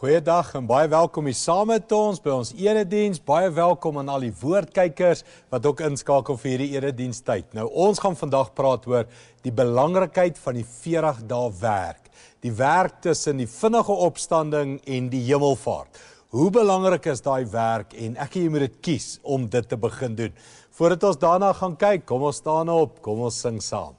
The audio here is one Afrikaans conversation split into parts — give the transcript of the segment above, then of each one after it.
Goeiedag en baie welkom hier saam met ons by ons erediens. Baie welkom aan al die woordkykers wat ook inskakel vir hierdie erediensttyd. Nou ons gaan vandag praat oor die belangrikheid van die 40 dae werk. Die werk tussen die vinnige opstanding en die hemelvaart. Hoe belangrik is daai werk en ek en jy moet dit kies om dit te begin doen. Voordat ons daarna gaan kyk, kom ons staan op, kom ons sing saam.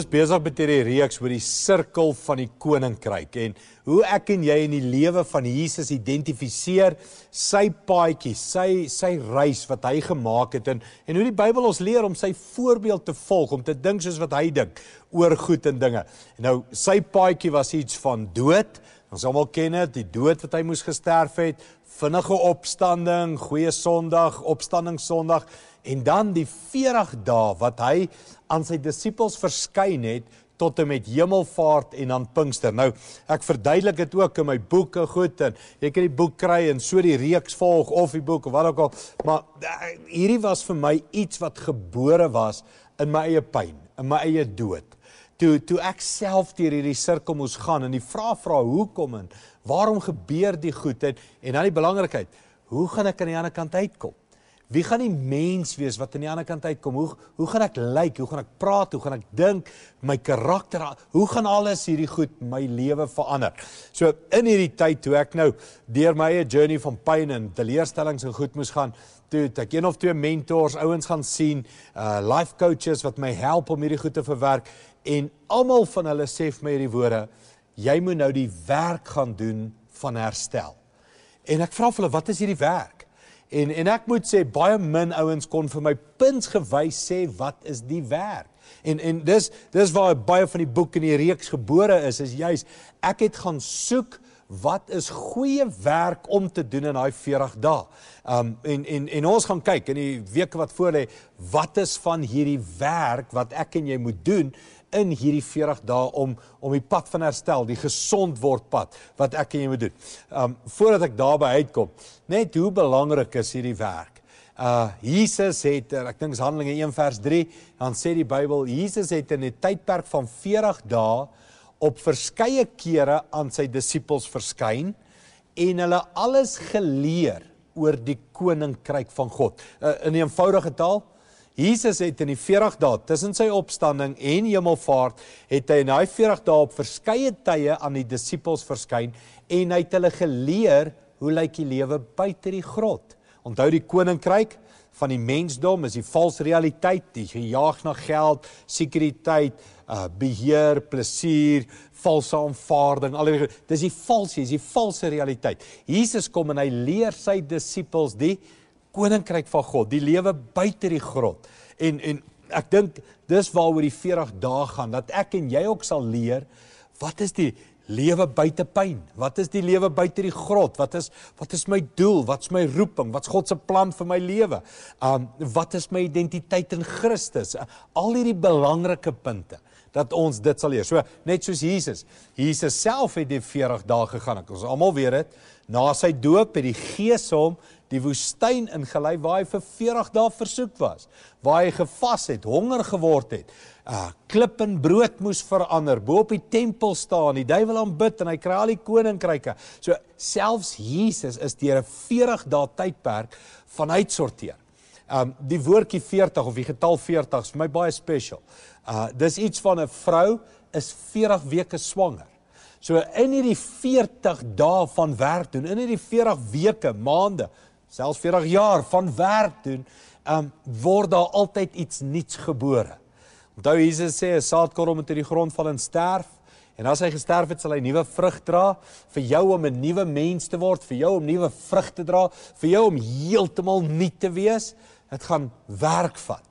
is besig met hierdie reeks oor die sirkel van die koninkryk en hoe ek en jy in die lewe van Jesus identifiseer sy paadjie, sy sy reis wat hy gemaak het en en hoe die Bybel ons leer om sy voorbeeld te volg, om te dink soos wat hy dink oor goed en dinge. Nou sy paadjie was iets van dood. Ons almal ken dit, die dood wat hy moes gesterf het, vinnige opstanding, goeie Sondag, opstanding Sondag en dan die 40 dae wat hy aan sy disippels verskyn het tot en met hemelvaart en aan Pinkster. Nou, ek verduidelik dit ook in my boek en goed en jy kan die boek kry en so die reeks volg of die boek of wat ook al, maar eh, hierdie was vir my iets wat gebore was in my eie pyn, in my eie dood. Toe toe ek self deur hierdie sirkel moes gaan en die vraag vra hoekom en waarom gebeur die goed en dan die belangrikheid, hoe gaan ek aan die ander kant uitkom? Wie gaan die mens wees wat aan die ander kant uitkom? Hoe hoe gaan ek lyk? Hoe gaan ek praat? Hoe gaan ek dink? My karakter, hoe gaan alles hierdie goed my lewe verander? So in hierdie tyd toe ek nou deur my eie journey van pyn en teleurstellings en goed moes gaan, toe het ek een of twee mentors, ouens gaan sien, uh life coaches wat my help om hierdie goed te verwerk en almal van hulle sê vir my hierdie woorde: Jy moet nou die werk gaan doen van herstel. En ek vra vir hulle, wat is hierdie werk? En en ek moet sê baie min ouens kon vir my puntsgewys sê wat is die werk. En en dis dis waar baie van die boek in die reeks gebore is is juis ek het gaan soek wat is goeie werk om te doen in daai 40 dae. Um en en en ons gaan kyk in die weke wat voor lê wat is van hierdie werk wat ek en jy moet doen in hierdie 40 dae om om die pad van herstel, die gesond word pad wat ek en jy moet doen. Um voordat ek daarby uitkom, net hoe belangrik is hierdie werk. Uh Jesus het ek dink is Handelinge 1 vers 3, dan sê die Bybel Jesus het in 'n tydperk van 40 dae op verskeie kere aan sy disippels verskyn en hulle alles geleer oor die koninkryk van God. Uh, in 'n eenvoudige taal, Jesus het in die 40 dae tussen sy opstanding en hemelfaart het hy in daai 40 dae op verskeie tye aan die disippels verskyn en hy het hulle geleer hoe lyk die lewe buite die grot. Onthou die koninkryk van die mensdom is die valse realiteit, die gejaag na geld, sekuriteit, uh, beheer, plesier, valse aanvaarding, al die dis die valsie, dis die valse realiteit. Jesus kom en hy leer sy disippels die koninkryk van God, die lewe buite die grot. En en ek dink dis waaroor die 40 dae gaan dat ek en jy ook sal leer wat is die lewe buite pyn? Wat is die lewe buite die grot? Wat is wat is my doel? Wat's my roeping? Wat's God se plan vir my lewe? Um wat is my identiteit in Christus? Al hierdie belangrike punte dat ons dit sal leer. So net soos Jesus. Jesus self het die 40 dae gegaan. Ek ons almal weet dit. Na sy doop het die Gees hom die woestyn ingelei waar hy vir 40 dae versoek was, waar hy gevas het, honger geword het, uh klip in brood moes verander, bo op die tempel staan, die duiwel aanbid en hy kry al die koninkryke. So selfs Jesus is deur 'n 40 dae tydperk van uitsorteer. Um die woordjie 40 of die getal 40 is vir my baie special. Uh dis iets van 'n vrou is 40 weke swanger. So in hierdie 40 dae van werk doen, in hierdie 40 weke, maande, selfs 40 jaar van werk doen, ehm um, word daar altyd iets nuuts gebore. Onthou Jesus sê 'n saadkorrel moet in die grond val en sterf. En as hy gesterf het, sal hy nuwe vrug dra, vir jou om 'n nuwe mens te word, vir jou om nuwe vrug te dra, vir jou om heeltemal nuut te wees. Dit gaan werk vat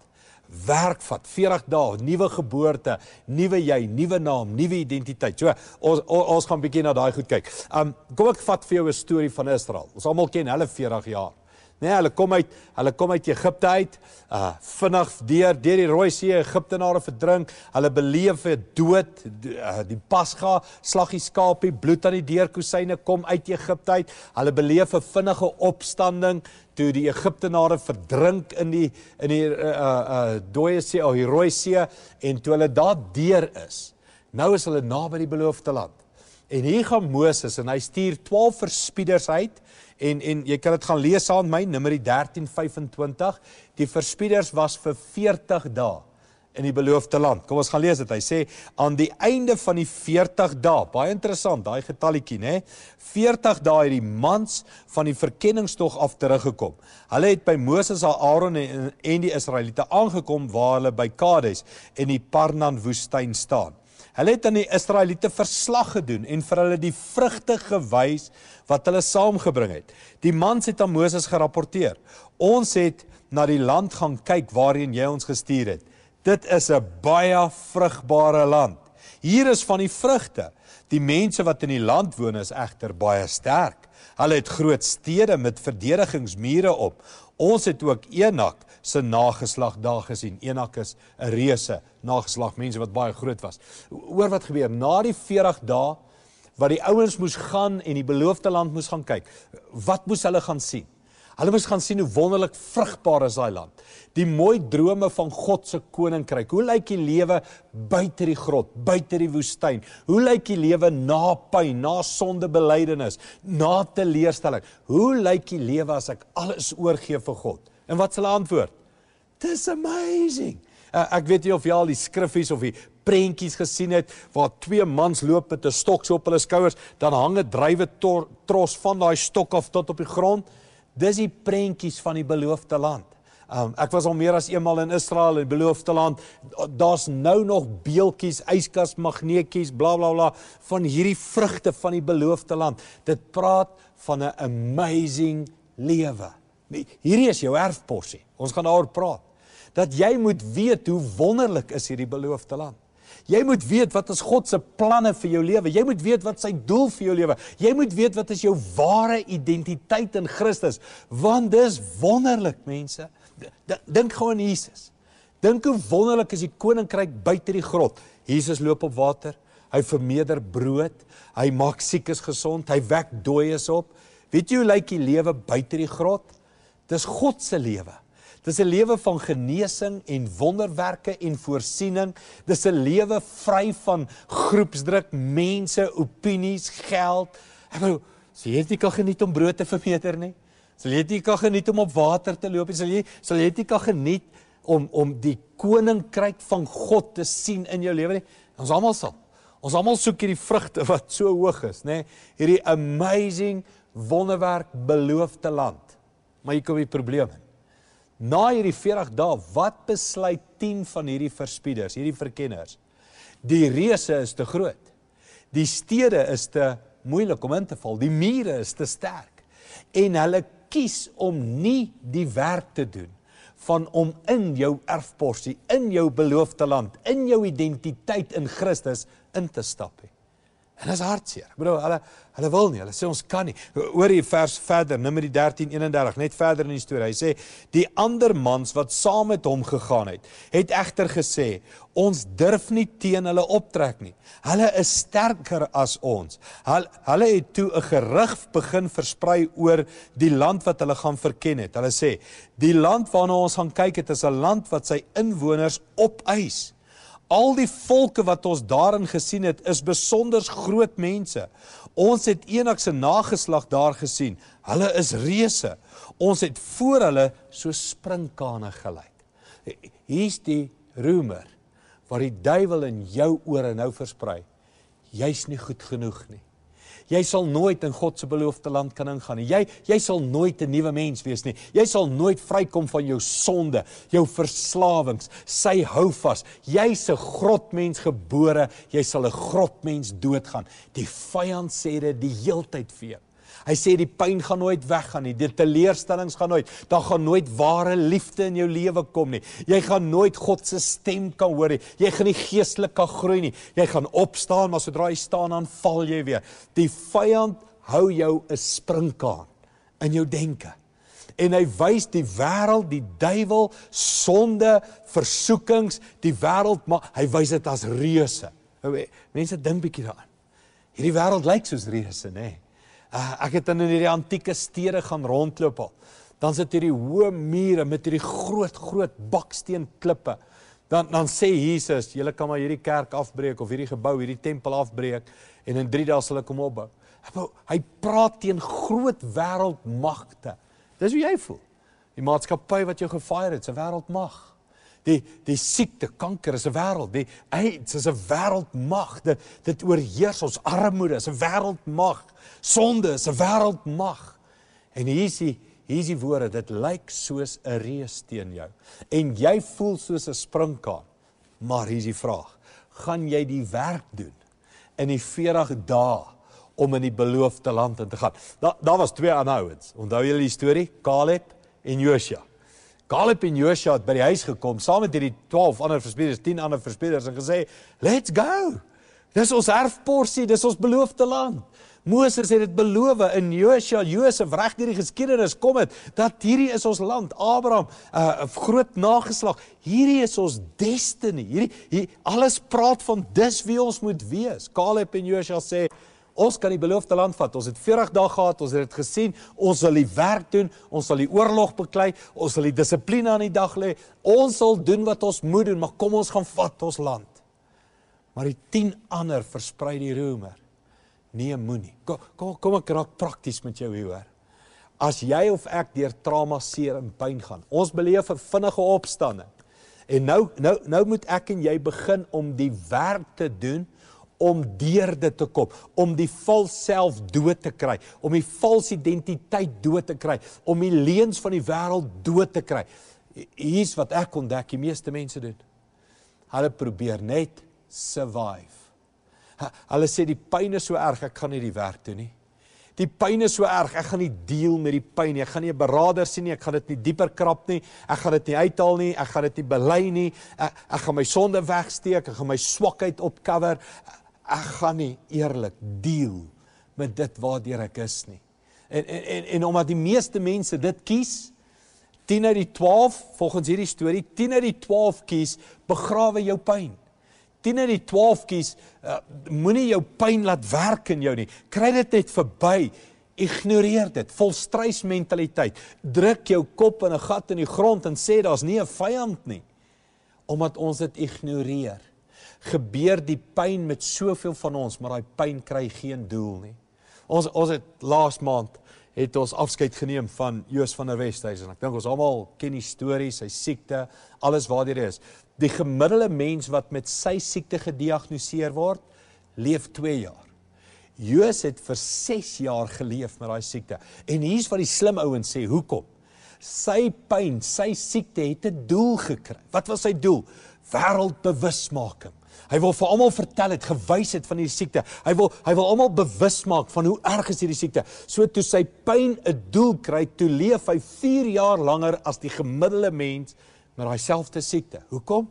werk vat 40 dae nuwe geboorte nuwe jy nuwe naam nuwe identiteit so ons ons gaan bietjie na daai goed kyk um kom ek vat vir jou 'n storie van Israel ons almal ken hulle 40 jaar Nee, hulle kom uit, hulle kom uit Egipte uit, uh vinnig deur deur die Rooi See Egiptenare verdrink. Hulle beleef 'n dood, die, uh, die Pasga, slaggie skaapie, bloed aan die deurkusyne kom uit Egipte uit. Hulle beleef 'n vinnige opstanding toe die Egiptenare verdrink in die in die uh uh dooie see, al oh, die rooi see en toe hulle daar deur is. Nou is hulle naby die beloofde land. En hier gaan Moses en hy stuur 12 verspieders uit en en jy kan dit gaan lees aan my Numeri 13:25. Die verspieders was vir 40 dae in die beloofde land. Kom ons gaan lees dit. Hy sê aan die einde van die 40 dae. Baie interessant daai getalletjie, né? 40 dae het die mans van die verkenningstog af teruggekom. Hulle het by Moses, Aaron en, en die Israeliete aangekom waar hulle by Kades en die Parnan woestyn staan. Hulle het aan die Israeliete verslag gedoen en vir hulle die vrugte gewys wat hulle saamgebring het. Die mans het aan Moses gerapporteer. Ons het na die land gaan kyk waarheen jy ons gestuur het. Dit is 'n baie vrugbare land. Hier is van die vrugte. Die mense wat in die land woon is egter baie sterk. Hulle het groot stede met verdedigingsmure op. Ons het ook Enak se nageslag daar gesien. Enak is 'n reuse nageslag mense wat baie groot was. Oor wat gebeur na die 40 dae wat die ouens moes gaan en die beloofde land moes gaan kyk. Wat moes hulle gaan sien? Hulle moes gaan sien hoe wonderlik vrugbaar is daai land. Die mooi drome van God se koninkryk. Hoe lyk die lewe buite die grot, buite die woestyn? Hoe lyk die lewe na pyn, na sondebeleidenis, na teleurstelling? Hoe lyk die lewe as ek alles oorgee vir God? En wat s'n antwoord? This amazing. Uh, ek weet nie of jy al die skriffies of die prentjies gesien het waar twee mans loop met 'n stok so op hulle skouers, dan hang 'n drywe tros van daai stok af tot op die grond. Dis die prentjies van die beloofde land. Um, ek was al meer as eenmal in Israel in die beloofde land. Daar's nou nog beeltjies, yskas, magneetjies, blablabla bla, van hierdie vrugte van die beloofde land. Dit praat van 'n amazing lewe. Nee, hierdie is jou erfposie. Ons gaan daaroor praat. Dat jy moet weet hoe wonderlik is hierdie beloofde land. Jy moet weet wat is God se planne vir jou lewe. Jy moet weet wat sy doel vir jou lewe. Jy moet weet wat is jou ware identiteit in Christus, want dis wonderlik, mense. Dink gou aan Jesus. Dink hoe wonderlik is die koninkryk buite die grot. Jesus loop op water. Hy vermeerder brood. Hy maak siekes gesond. Hy wek dooies op. Weet jy hoe lyk die lewe buite die grot? Dis God se lewe. Dis 'n lewe van genesing en wonderwerke en voorsiening. Dis 'n lewe vry van groepsdruk, mense, opinies, geld. Ek bedoel, sal jy dit kan geniet om brood te vermeerder nie? Sal jy dit kan geniet om op water te loop? Sal jy sal jy dit kan geniet om om die koninkryk van God te sien in jou lewe nie? Ons almal sal. Ons almal soek hierdie vrugte wat so hoog is, nê? Hierdie amazing wonderwerk beloofde land. Maar hier kom die probleem in na hierdie 40 dae, wat besluit 10 van hierdie verspieders, hierdie verkenners? Die reëse is te groot. Die stede is te moeilik om in te val. Die mure is te sterk. En hulle kies om nie die werk te doen van om in jou erfporsie, in jou beloofde land, in jou identiteit in Christus in te stap nie. En dit is hartseer. Ek bedoel hulle hulle wil nie. Hulle sê ons kan nie. Oor hier vers verder, nommer 13:31, net verder in die storie. Hy sê die ander mans wat saam met hom gegaan het, het egter gesê, ons durf nie teen hulle optrek nie. Hulle is sterker as ons. Hulle hulle het toe 'n gerug begin versprei oor die land wat hulle gaan verken het. Hulle sê, die land waarna ons gaan kyk, dit is 'n land wat sy inwoners opeis. Al die volke wat ons daarin gesien het, is besonder groot mense. Ons het Enoch se nageslag daar gesien. Hulle is reëse. Ons het voor hulle so springkane gelyk. Hier's die roemer wat die duiwel in jou ore nou versprei. Jy's nie goed genoeg nie jy sal nooit in God se beloofde land kan ingaan nie. Jy jy sal nooit 'n nuwe mens wees nie. Jy sal nooit vrykom van jou sonde, jou verslawings, sy hou vas. Jy's 'n grotmens gebore, jy sal 'n grotmens doodgaan. Die vyand sê dit die heeltyd vir jou. Hy sê die pyn gaan nooit weggaan nie, die teleurstellings gaan nooit, daar gaan nooit ware liefde in jou lewe kom nie. Jy gaan nooit God se stem kan hoor nie. Jy gaan nie geestelik kan groei nie. Jy gaan opstaan, maar sodra jy staan dan val jy weer. Die vyand hou jou 'n sprinkaan in jou denke. En hy wys die wêreld, die duiwel, sonde, versoekings, die wêreld, maar hy wys dit as reuse. Eh, mense dink bietjie daaraan. Hierdie wêreld lyk soos reuse, nê? Nee uh, ek het in hierdie antieke stede gaan rondloop al. Dan sit hierdie hoë mure met hierdie groot groot baksteen klippe. Dan dan sê Jesus, julle kan maar hierdie kerk afbreek of hierdie gebou, hierdie tempel afbreek en in 3 dae sal ek hom opbou. Hy praat teen groot wêreldmagte. Dis hoe jy voel. Die maatskappy wat jou gefire het, se wêreldmag. Die die siekte, kanker is 'n wêreld. Die AIDS is 'n wêreldmag. Dit dit oorheers ons armoede is 'n wêreldmag. Sonde is 'n wêreldmag. En hier is die hier is die woorde dit lyk soos 'n reus teen jou en jy voel soos 'n sprinkaan. Maar hier is die vraag. Gaan jy die werk doen in die 40 dae om in die beloofde land in te gaan? Daar daar was twee aanhouers. Onthou julle die storie? Caleb en Josua. Caleb en Joshua het by die huis gekom saam met hierdie 12 ander verspieders, 10 ander verspieders en gesê, "Let's go. Dis ons erfporsie, dis ons beloofde land." Moses het dit beloof in Joshua, Josef reg deur die geskiedenis kom het dat hierdie is ons land, Abraham, eh, 'n uh, groot nageslag. Hierdie is ons bestemming. Hierdie hier, alles praat van dis wie ons moet wees. Caleb en Joshua sê, ons kan die beloofde land vat. Ons het 40 dae gehad, ons het dit gesien. Ons sal die werk doen, ons sal die oorlog beklei, ons sal die dissipline aan die dag lê. Ons sal doen wat ons moet doen, maar kom ons gaan vat ons land. Maar die 10 ander versprei die roemer. Nee, moenie. Kom kom kom ek raak prakties met jou hier hoor. As jy of ek deur trauma seer en pyn gaan, ons beleef 'n vinnige opstanding. En nou nou nou moet ek en jy begin om die werk te doen om deur dit te kom, om die vals self dood te kry, om die valse identiteit dood te kry, om die leuns van die wêreld dood te kry. Hier's wat ek ontdek die meeste mense doen. Hulle probeer net survive. Hulle sê die pyn is so erg, ek gaan nie die werk toe nie. Die pyn is so erg, ek gaan nie deel met die pyn nie. Ek gaan nie 'n beraader sien nie, ek gaan dit nie dieper krap nie. Ek gaan dit nie uithaal nie, ek gaan dit nie bely nie. Ek, ek gaan my sonde wegsteek, ek gaan my swakheid opcover ek gaan nie eerlik deel met dit waartoe ek is nie. En en en, en omdat die meeste mense dit kies 10 uit die 12 volgens hierdie storie 10 uit die 12 kies begrawe jou pyn. 10 uit die 12 kies uh, moenie jou pyn laat werk in jou nie. Kry dit net verby. Ignoreer dit. Volstrys mentaliteit. Druk jou kop in 'n gat in die grond en sê daar's nie 'n vyand nie. Omdat ons dit ignoreer gebeur die pyn met soveel van ons, maar daai pyn kry geen doel nie. Ons ons het laas maand het ons afskeid geneem van Joos van der Westhuizen. Ek dink ons almal ken die stories, sy siekte, alles wat hier is. Die gemiddelde mens wat met sy siekte gediagnoseer word, leef 2 jaar. Joos het vir 6 jaar geleef met daai siekte. En hier's wat die slim ouens sê, hoekom? Sy pyn, sy siekte het 'n doel gekry. Wat was sy doel? Wêreldbewusmaking. Hy wil vir almal vertel het gewys het van hierdie siekte. Hy wil hy wil almal bewus maak van hoe erg is hierdie siekte. So toe sy pyn 'n doel kry, toe leef hy 4 jaar langer as die gemiddelde mens met daai selfde siekte. Hoekom?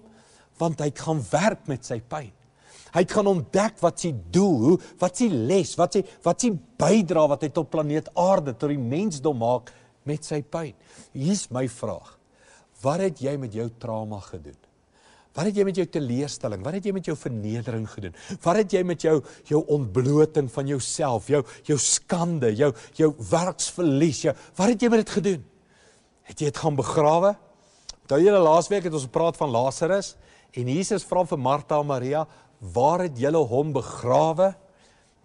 Want hy gaan werk met sy pyn. Hy gaan ontdek wat sy doel, hoe, wat sy les, wat sy wat sy bydra wat hy tot planeet Aarde tot die mensdom maak met sy pyn. Hier's my vraag. Wat het jy met jou trauma gedoen? Wat het jy met jou teleurstelling? Wat het jy met jou vernedering gedoen? Wat het jy met jou jou ontbloting van jouself, jou jou skande, jou jou werksverlies, jou wat het jy met dit gedoen? Het jy dit gaan begrawe? Onthou julle laasweek het ons gepraat van Lazarus en Jesus vra vir Martha en Maria, "Waar het julle hom begrawe?"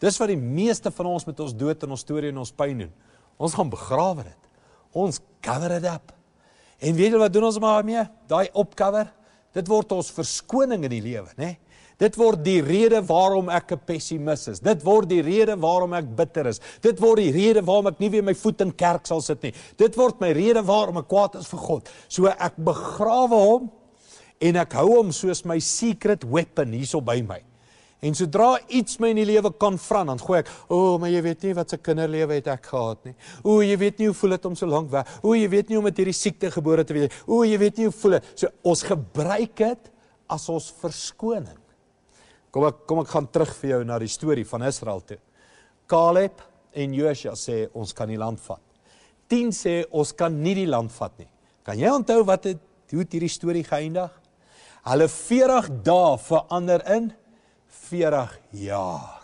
Dis wat die meeste van ons met ons dood en ons storie en ons pyn doen. Ons gaan begrawe dit. Ons cover it up. En weet julle wat doen ons maar mee? Daai opcover dit word ons verskoning in die lewe, né? Nee? Dit word die rede waarom ek 'n pessimis is. Dit word die rede waarom ek bitter is. Dit word die rede waarom ek nie weer my voet in kerk sal sit nie. Dit word my rede waarom ek kwaad is vir God. So ek begrawe hom en ek hou hom soos my secret weapon hierso by my. En sodra iets my in die lewe kan vran, dan gooi ek, "O, oh, maar jy weet nie wat se kinderlewe het ek gehad nie. O, oh, jy weet nie hoe voel dit om so lank weg. O, oh, jy weet nie hoe met hierdie siekte gebore te wees. O, oh, jy weet nie hoe voel dit." So ons gebruik dit as ons verskoning. Kom ek kom ek gaan terug vir jou na die storie van Israel toe. Caleb en Joshua sê ons kan die land vat. 10 sê ons kan nie die land vat nie. Kan jy onthou wat het hoe het hierdie storie geëindig? Hulle 40 dae verander in 40 jaar.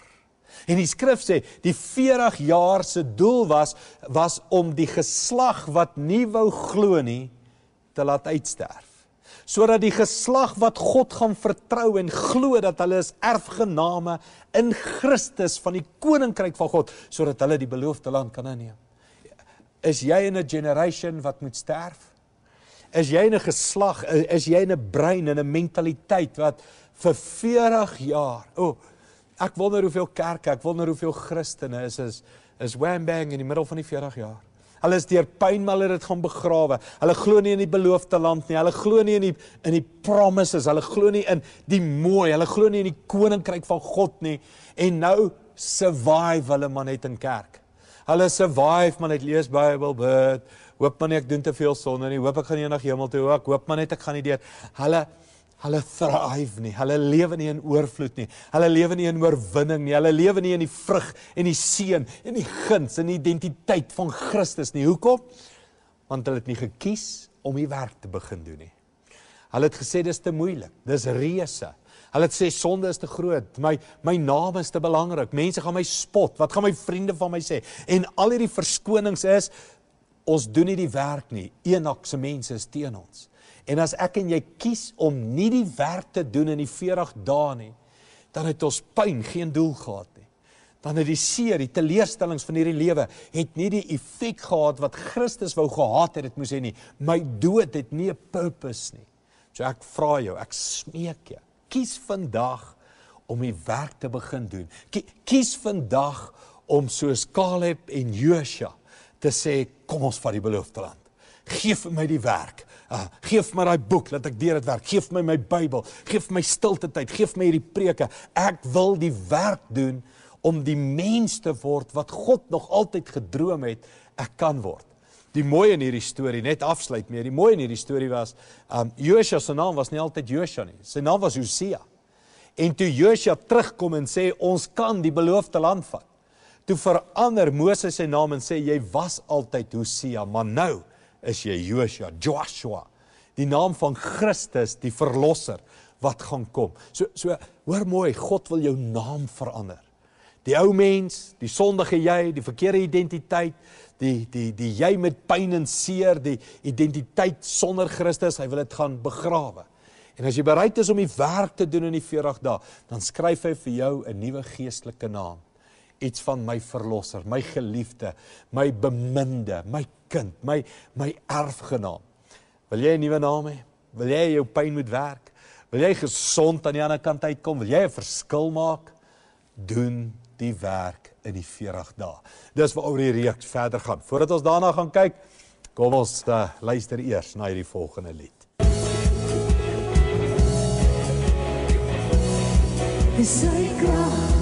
En die skrif sê die 40 jaar se doel was was om die geslag wat nie wou glo nie te laat uitsterf sodat die geslag wat God gaan vertrou en glo dat hulle is erfgename in Christus van die koninkryk van God sodat hulle die beloofde land kan inneem. Is jy in 'n generation wat moet sterf? Is jy in 'n geslag, is jy in 'n brein en 'n mentaliteit wat vir 40 jaar. O, oh, ek wonder hoeveel kerke, ek wonder hoeveel Christene is is is wham bang in die middel van die 40 jaar. Hulle is deur pyn maar hulle het gaan begrawe. Hulle glo nie in die beloofde land nie. Hulle glo nie in die in die promises. Hulle glo nie in die mooi. Hulle glo nie in die koninkryk van God nie. En nou survive hulle maar net in kerk. Hulle survive maar net lees Bybel, bid. Hoop maar net ek doen te veel sonde nie. Hoop ek gaan eendag hemel toe. Ek hoop maar net ek gaan nie deur. Hulle Hulle thrive nie. Hulle lewe nie in oorvloed nie. Hulle lewe nie in oorwinning nie. Hulle lewe nie in die vrug en die seën en die guns en die identiteit van Christus nie. Hoekom? Want hulle het nie gekies om die werk te begin doen nie. Hulle het gesê dis te moeilik. Dis reëse. Hulle het sê sonde is te groot. My my naam is te belangrik. Mense gaan my spot. Wat gaan my vriende van my sê? En al hierdie verskonings is ons doen nie die werk nie. Eenaakse mense is teen ons. En as ek en jy kies om nie die werk te doen in die 40 dae nie, dan het ons pyn geen doel gehad nie. Dan het die seer, die teleurstellings van hierdie lewe het nie die effek gehad wat Christus wou gehad het, dit moes hy nie. My dood het nie 'n purpose nie. So ek vra jou, ek smeek jou, kies vandag om die werk te begin doen. Kies vandag om soos Caleb en Joshua te sê, kom ons vat die beloofde land. Geef vir my die werk. Uh, geef my daai boek dat ek deur dit werk. Geef my my Bybel. Geef my stilte tyd. Geef my hierdie preke. Ek wil die werk doen om die mens te word wat God nog altyd gedroom het ek kan word. Die mooi in hierdie storie net afsluit mee. Die mooi in hierdie storie was, um Josua se naam was nie altyd Josua nie. Sy naam was Hosea. En toe Josua terugkom en sê ons kan die beloofde land vat. Toe verander Moses sy naam en sê jy was altyd Hosea, maar nou is jy Joshua, Joshua. Die naam van Christus, die verlosser wat gaan kom. So so hoor mooi, God wil jou naam verander. Die ou mens, die sondige jy, die verkeerde identiteit, die die die jy met pyn en seer, die identiteit sonder Christus, hy wil dit gaan begrawe. En as jy bereid is om die werk te doen in die 40 dae, dan skryf hy vir jou 'n nuwe geestelike naam iets van my verlosser, my geliefde, my beminde, my kind, my my erfgenaam. Wil jy 'n nuwe naam hê? Wil jy jou pyn moet werk? Wil jy gesond aan die ander kant uitkom? Wil jy 'n verskil maak? Doen die werk in die 40 dae. Dis waaroor die reeks verder gaan. Voordat ons daarna gaan kyk, kom ons uh, luister eers na hierdie volgende lied. Dis sy krag.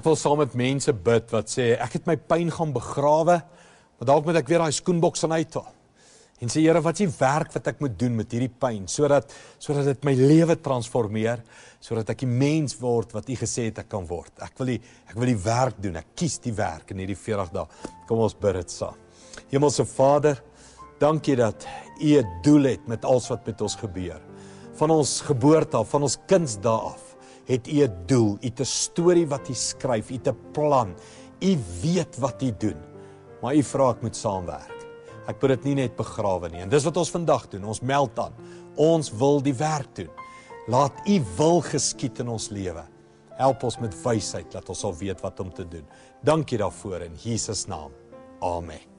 Ek wil saam met mense bid wat sê ek het my pyn gaan begrawe, maar dalk moet ek weer daai skoenboks aan uithaal. En sê Here, wat is die werk wat ek moet doen met hierdie pyn sodat sodat dit my lewe transformeer, sodat ek die mens word wat U gesê het ek kan word. Ek wil die ek wil die werk doen. Ek kies die werk in hierdie 40 dae. Kom ons bid dit saam. Hemelse Vader, dankie dat U 'n doel het met alles wat met ons gebeur. Van ons geboorte af, van ons kindsdae af het U 'n doel, U het 'n storie wat U skryf, U het 'n plan. U weet wat U doen. Maar U vra ek moet saamwerk. Ek moet dit nie net begrawe nie. En dis wat ons vandag doen. Ons meld aan. Ons wil die werk doen. Laat U wil geskied in ons lewe. Help ons met wysheid dat ons al weet wat om te doen. Dankie daarvoor in Jesus naam. Amen.